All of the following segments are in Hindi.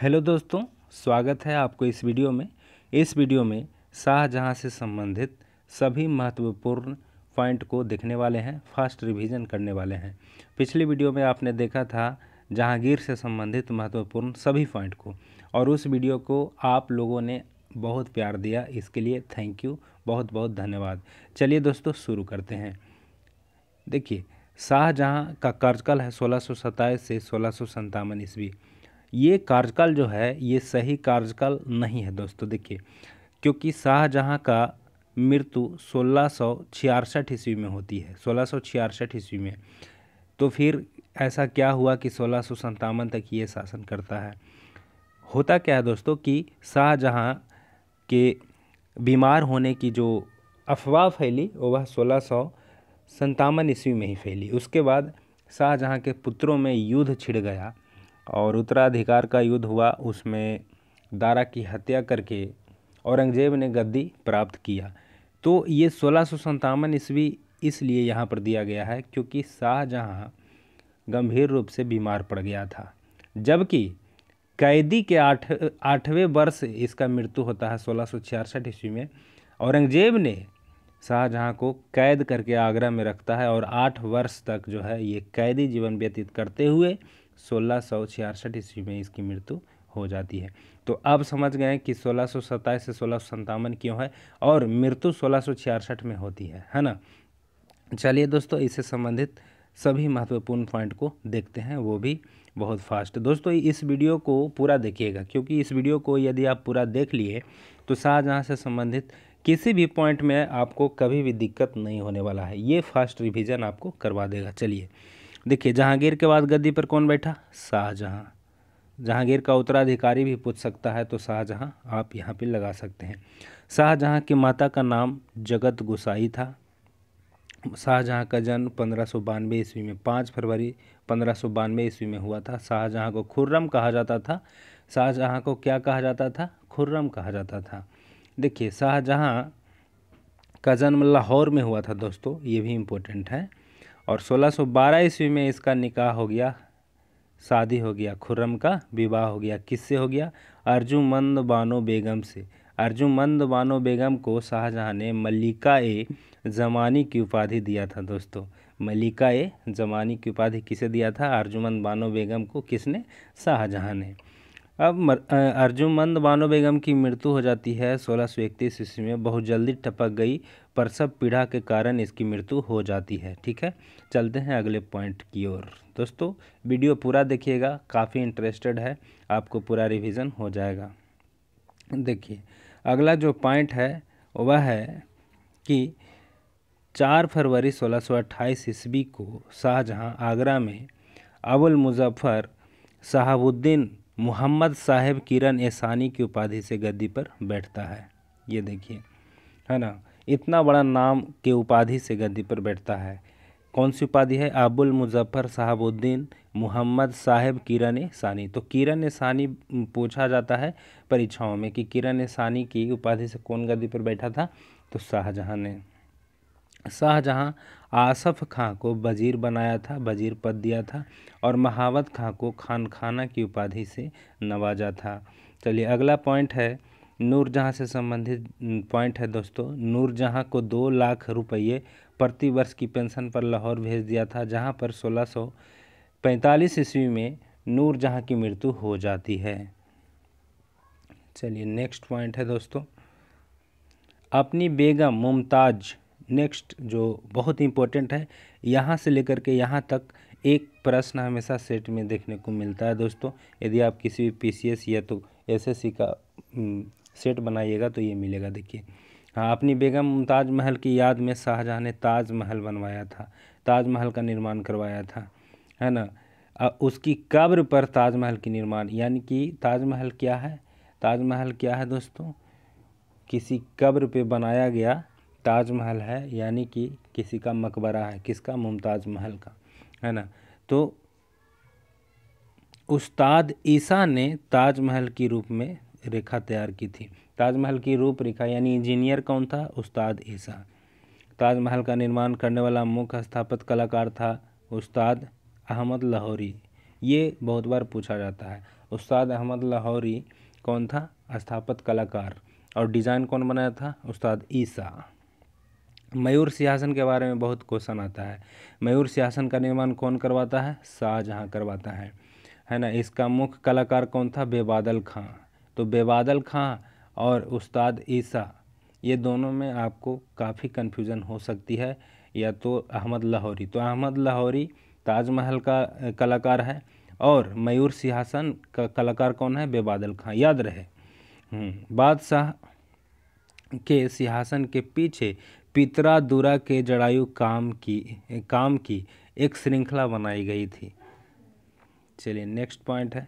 हेलो दोस्तों स्वागत है आपको इस वीडियो में इस वीडियो में शाहजहाँ से संबंधित सभी महत्वपूर्ण पॉइंट को देखने वाले हैं फास्ट रिवीजन करने वाले हैं पिछली वीडियो में आपने देखा था जहांगीर से संबंधित महत्वपूर्ण सभी पॉइंट को और उस वीडियो को आप लोगों ने बहुत प्यार दिया इसके लिए थैंक यू बहुत बहुत धन्यवाद चलिए दोस्तों शुरू करते हैं देखिए शाहजहाँ का कार्यकाल है सोलह से सोलह ईस्वी ये कार्यकाल जो है ये सही कार्यकाल नहीं है दोस्तों देखिए क्योंकि शाहजहाँ का मृत्यु सोलह सौ छियासठ ईस्वी में होती है सोलह सौ छियासठ ईस्वी में तो फिर ऐसा क्या हुआ कि सोलह सौ तक ये शासन करता है होता क्या है दोस्तों कि शाहजहाँ के बीमार होने की जो अफवाह फैली वह सोलह सौ संतावन ईस्वी में ही फैली उसके बाद शाहजहाँ के पुत्रों में युद्ध छिड़ गया और उत्तराधिकार का युद्ध हुआ उसमें दारा की हत्या करके औरंगजेब ने गद्दी प्राप्त किया तो ये सोलह सौ सन्तावन ईस्वी इसलिए यहाँ पर दिया गया है क्योंकि शाहजहाँ गंभीर रूप से बीमार पड़ गया था जबकि कैदी के आठ आठवें वर्ष इसका मृत्यु होता है सोलह सौ छियासठ ईस्वी में औरंगजेब ने शाहजहाँ को कैद करके आगरा में रखता है और आठ वर्ष तक जो है ये कैदी जीवन व्यतीत करते हुए सोलह सौ छियासठ ईस्वी में इसकी मृत्यु हो जाती है तो अब समझ गए कि सोलह सौ सत्ताईस से सोलह सौ सत्तावन क्यों है और मृत्यु सोलह सौ छियासठ में होती है है ना चलिए दोस्तों इससे संबंधित सभी महत्वपूर्ण पॉइंट को देखते हैं वो भी बहुत फास्ट दोस्तों इस वीडियो को पूरा देखिएगा क्योंकि इस वीडियो को यदि आप पूरा देख लिए तो शाहजहाँ से संबंधित किसी भी पॉइंट में आपको कभी भी दिक्कत नहीं होने वाला है ये फास्ट रिवीजन आपको करवा देगा चलिए देखिए जहांगीर के बाद गद्दी पर कौन बैठा शाहजहाँ जहांगीर का उत्तराधिकारी भी पूछ सकता है तो शाहजहाँ आप यहाँ पे लगा सकते हैं शाहजहाँ की माता का नाम जगत गुसाई था शाहजहाँ का जन्म पंद्रह सौ बानवे ईस्वी में पाँच फरवरी पंद्रह सौ बानवे ईस्वी में हुआ था शाहजहाँ को खुर्रम कहा जाता था शाहजहाँ को क्या कहा जाता था खुर्रम कहा जाता था देखिए शाहजहाँ का जन्म लाहौर में हुआ था दोस्तों ये भी इम्पोर्टेंट है और 1612 ईस्वी में इसका निकाह हो गया शादी हो गया खुर्रम का विवाह हो गया किससे हो गया अर्जुमंद बानो बेगम से अर्जुमंद बानो बेगम को शाहजहाँ ने मल्लिका ए जमानी की उपाधि दिया था दोस्तों मल्लिका ए जमानी की उपाधि किसे दिया था अर्जुमंद बानो बेगम को किसने शाहजहाँ ने अब मंद बानो बेगम की मृत्यु हो जाती है सोलह सौ इकतीस ईस्वी में बहुत जल्दी टपक गई पर सब पीढ़ा के कारण इसकी मृत्यु हो जाती है ठीक है चलते हैं अगले पॉइंट की ओर दोस्तों वीडियो पूरा देखिएगा काफ़ी इंटरेस्टेड है आपको पूरा रिविज़न हो जाएगा देखिए अगला जो पॉइंट है वह है कि चार फरवरी अट्ठाईस ईस्वी को शाहजहाँ आगरा में अबुल मुजफ्फ़र शहाबुद्दीन मोहम्मद साहेब किरण एसानी की उपाधि से गद्दी पर बैठता है ये देखिए है ना इतना बड़ा नाम के उपाधि से गद्दी पर बैठता है कौन सी उपाधि है अबुल मुजफ्फ़र साहबुद्दीन मोहम्मद साहेब किरण सानी तो किरण सानी पूछा जाता है परीक्षाओं में कि किरण सानी की उपाधि से कौन गद्दी पर बैठा था तो शाहजहाँ ने शाहजहाँ आसफ़ खां को वज़ीर बनाया था वज़ीर पद दिया था और महावत खां को खान खाना की उपाधि से नवाजा था चलिए अगला पॉइंट है नूरजहाँ से संबंधित पॉइंट है दोस्तों नूरजहाँ को दो लाख रुपये प्रति वर्ष की पेंशन पर लाहौर भेज दिया था जहाँ पर सोलह सौ पैंतालीस ईस्वी में नूरजहाँ की मृत्यु हो जाती है चलिए नेक्स्ट पॉइंट है दोस्तों अपनी बेगम मुमताज़ नेक्स्ट जो बहुत इम्पोर्टेंट है यहाँ से लेकर के यहाँ तक एक प्रश्न हमेशा सेट में देखने को मिलता है दोस्तों यदि आप किसी भी पी या तो एस का सेट बनाइएगा तो ये मिलेगा देखिए हाँ अपनी बेगम मुमताज़ महल की याद में शाहजहाँ ने ताजमहल बनवाया था ताजमहल का निर्माण करवाया था है ना उसकी कब्र पर ताजमहल की निर्माण यानी कि ताजमहल क्या है ताजमहल क्या है दोस्तों किसी कब्र पे बनाया गया ताजमहल है यानी कि किसी का मकबरा है किसका मुमताज़ महल का है ना तो उस्ताद ईसा ने ताजमहल की रूप में रेखा तैयार की थी ताजमहल की रूपरेखा यानी इंजीनियर कौन था उस्ताद ईसा ताजमहल का निर्माण करने वाला मुख्य स्थापित कलाकार था उस्ताद अहमद लाहौरी ये बहुत बार पूछा जाता है उस्ताद अहमद लाहौरी कौन था स्थापित कलाकार और डिज़ाइन कौन बनाया था उस्ताद ईसा मयूर सिंहासन के बारे में बहुत क्वेश्चन आता है मयूर सिंहासन का निर्माण कौन करवाता है शाहजहाँ करवाता है है ना इसका मुख्य कलाकार कौन था बेबादल खां तो बेबादल खां और उस्ताद ईसा ये दोनों में आपको काफ़ी कन्फ्यूज़न हो सकती है या तो अहमद लाहौरी तो अहमद लाहौरी ताजमहल का कलाकार है और मयूर सिंहासन का कलाकार कौन है बेबादल खां याद रहे हम्म, बादशाह के सिंहासन के पीछे पितरा दुरा के जड़ायु काम की काम की एक श्रृंखला बनाई गई थी चलिए नेक्स्ट पॉइंट है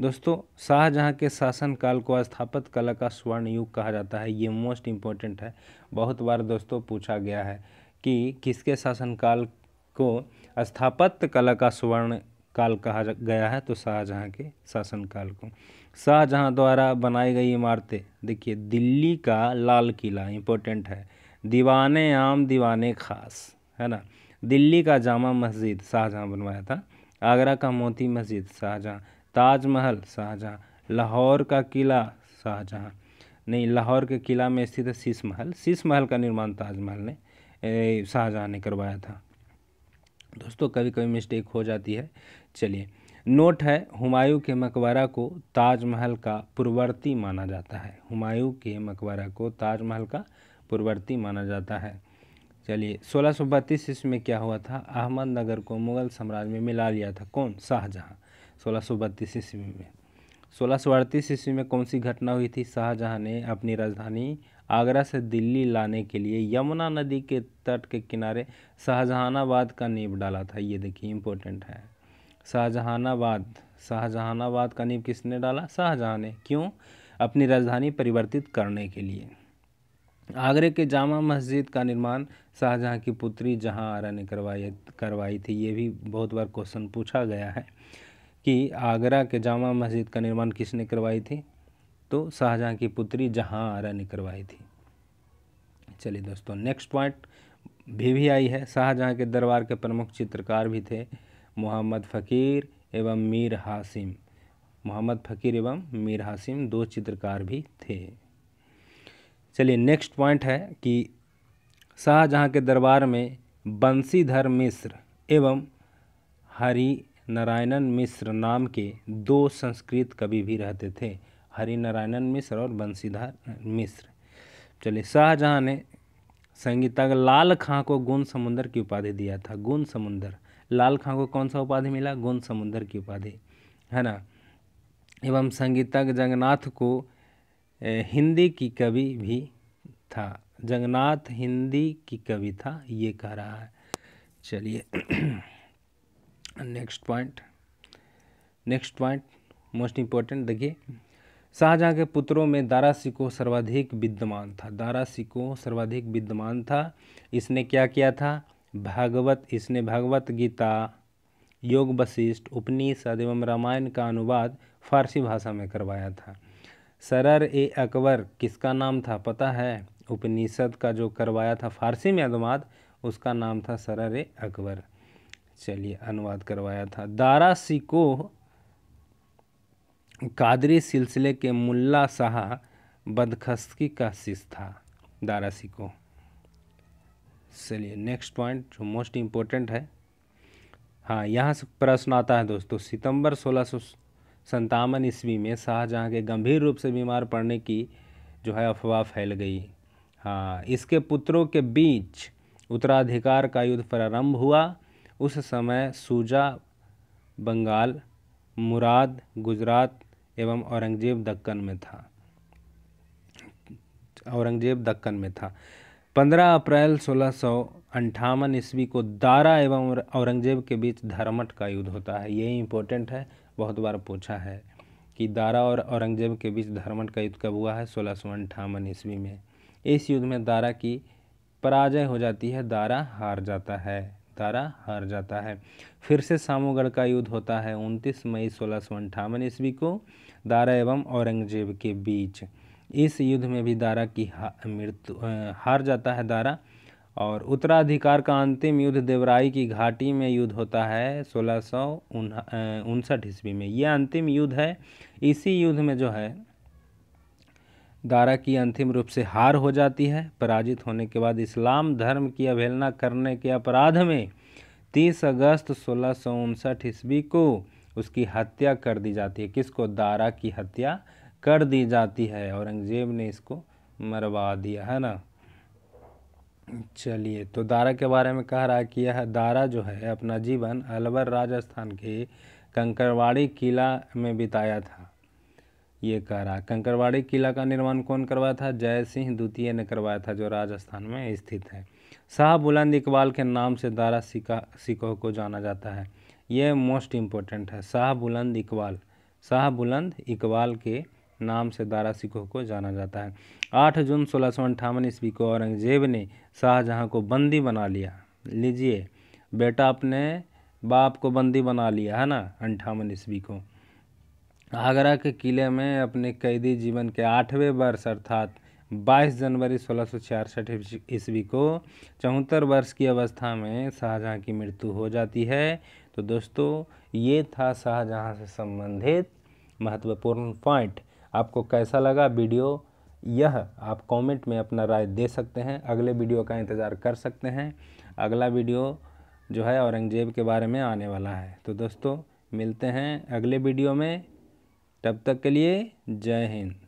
दोस्तों शाहजहाँ के शासनकाल को स्थापित कला का स्वर्ण युग कहा जाता है ये मोस्ट इम्पोर्टेंट है बहुत बार दोस्तों पूछा गया है कि किसके शासनकाल को स्थापत्य कला का स्वर्ण काल कहा गया है तो शाहजहाँ के शासनकाल को शाहजहाँ द्वारा बनाई गई इमारतें देखिए दिल्ली का लाल किला इम्पोर्टेंट है दीवाने आम दीवाने खास है ना दिल्ली का जामा मस्जिद शाहजहाँ बनवाया था आगरा का मोती मस्जिद शाहजहाँ ताजमहल शाहजहाँ लाहौर का किला शाहजहाँ नहीं लाहौर के किला में स्थित है शीश महल शीश महल का निर्माण ताजमहल ने शाहजहाँ ने करवाया था दोस्तों कभी कभी मिस्टेक हो जाती है चलिए नोट है हुमायूं के मकबरा को ताजमहल का पूर्ववर्ती माना जाता है हुमायूं के मकबरा को ताजमहल का पूर्ववर्ती माना जाता है चलिए सोलह सौ बत्तीस ईस्वी में क्या हुआ था अहमदनगर को मुग़ल साम्राज्य में मिला लिया था कौन शाहजहाँ सोलह सौ बत्तीस ईस्वी में सोलह सौ अड़तीस ईस्वी में कौन सी घटना हुई थी शाहजहाँ ने अपनी राजधानी आगरा से दिल्ली लाने के लिए यमुना नदी के तट के किनारे शाहजहानाबाद का नींव डाला था ये देखिए इम्पोर्टेंट है शाहजहानाबाद शाहजहानाबाद का नींव किसने डाला शाहजहाँ ने क्यों अपनी राजधानी परिवर्तित करने के लिए आगरे के जामा मस्जिद का निर्माण शाहजहाँ की पुत्री जहाँ आरा ने करवाई करवाई थी ये भी बहुत बार क्वेश्चन पूछा गया है कि आगरा के जामा मस्जिद का निर्माण किसने करवाई थी तो शाहजहाँ की पुत्री जहाँ आरा ने करवाई थी चलिए दोस्तों नेक्स्ट पॉइंट भी भी आई है शाहजहाँ के दरबार के प्रमुख चित्रकार भी थे मोहम्मद फ़कीर एवं मीर हासिम मोहम्मद फ़कीर एवं मीर हासिम दो चित्रकार भी थे चलिए नेक्स्ट पॉइंट है कि शाहजहाँ के दरबार में बंसीधर मिश्र एवं हरि नारायणन मिश्र नाम के दो संस्कृत कवि भी रहते थे हरि नारायणन मिश्र और बंसीधर मिश्र चलिए शाहजहाँ ने संगीतज्ञ लाल खां को गुण समुंदर की उपाधि दिया था गुण समुंदर लाल खां को कौन सा उपाधि मिला गुण समुंदर की उपाधि है ना एवं संगीतज्ञ जगन्नाथ को हिंदी की कवि भी था जगन्नाथ हिंदी की कवि था ये कह रहा है चलिए next point next point most important देखिए शाहजहाँ के पुत्रों में दारा सिको सर्वाधिक विद्यमान था दारा सिको सर्वाधिक विद्यमान था इसने क्या किया था भागवत इसने भागवत गीता योग वशिष्ठ उपनिषद एवं रामायण का अनुवाद फारसी भाषा में करवाया था सरर ए अकबर किसका नाम था पता है उपनिषद का जो करवाया था फारसी में अनुवाद उसका नाम था सरर ए अकबर चलिए अनुवाद करवाया था दारा सिकोह कादरी सिलसिले के मुल्ला शाह बदखस्की का शिष्य था दारा सिकोह चलिए नेक्स्ट पॉइंट जो मोस्ट इम्पोर्टेंट है हाँ यहाँ से प्रश्न आता है दोस्तों सितंबर सोलह सौ संतावन ईस्वी में शाहजहाँ के गंभीर रूप से बीमार पड़ने की जो है अफवाह फैल गई हाँ इसके पुत्रों के बीच उत्तराधिकार का युद्ध प्रारंभ हुआ उस समय सूजा बंगाल मुराद गुजरात एवं औरंगजेब दक्कन में था औरंगजेब दक्कन में था 15 अप्रैल सोलह अंठावन ईस्वी को दारा एवं औरंगजेब के बीच धर्मठ का युद्ध होता है यही इम्पोर्टेंट है बहुत बार पूछा है कि दारा और औरंगजेब के बीच धर्मट का युद्ध कब हुआ है सोलह सौ अंठावन ईस्वी में इस युद्ध में दारा की पराजय हो जाती है दारा हार जाता है दारा हार जाता है फिर से सामूगढ़ का युद्ध होता है 29 मई सोलह सौ अंठावन ईस्वी को दारा एवं औरंगजेब के बीच इस युद्ध में भी दारा की हा, मृत्यु हार जाता है दारा और उत्तराधिकार का अंतिम युद्ध देवराई की घाटी में युद्ध होता है सोलह सौ उनसठ ईस्वी में यह अंतिम युद्ध है इसी युद्ध में जो है दारा की अंतिम रूप से हार हो जाती है पराजित होने के बाद इस्लाम धर्म की अवहेलना करने के अपराध में तीस अगस्त सोलह सौ उनसठ ईस्वी को उसकी हत्या कर दी जाती है किसको दारा की हत्या कर दी जाती है औरंगज़ेब ने इसको मरवा दिया है ना चलिए तो दारा के बारे में कह रहा है कि यह दारा जो है अपना जीवन अलवर राजस्थान के कंकरवाड़ी किला में बिताया था ये कह रहा कंकरवाड़ी किला का निर्माण कौन करवाया था जय सिंह द्वितीय ने करवाया था जो राजस्थान में स्थित है शाह बुलंद इकबाल के नाम से दारा सिका सिकोह को जाना जाता है यह मोस्ट इम्पोर्टेंट है शाह बुलंद इकबाल शाह बुलंद इकबाल के नाम से दारा सिखों को जाना जाता है आठ जून सोलह सौ अंठावन ईस्वी को औरंगजेब ने शाहजहाँ को बंदी बना लिया लीजिए बेटा अपने बाप को बंदी बना लिया है ना अंठावन ईस्वी को आगरा के किले में अपने कैदी जीवन के आठवें वर्ष अर्थात 22 जनवरी सोलह सौ ईस्वी को चौहत्तर वर्ष की अवस्था में शाहजहाँ की मृत्यु हो जाती है तो दोस्तों ये था शाहजहाँ से संबंधित महत्वपूर्ण पॉइंट आपको कैसा लगा वीडियो यह आप कमेंट में अपना राय दे सकते हैं अगले वीडियो का इंतज़ार कर सकते हैं अगला वीडियो जो है औरंगजेब के बारे में आने वाला है तो दोस्तों मिलते हैं अगले वीडियो में तब तक के लिए जय हिंद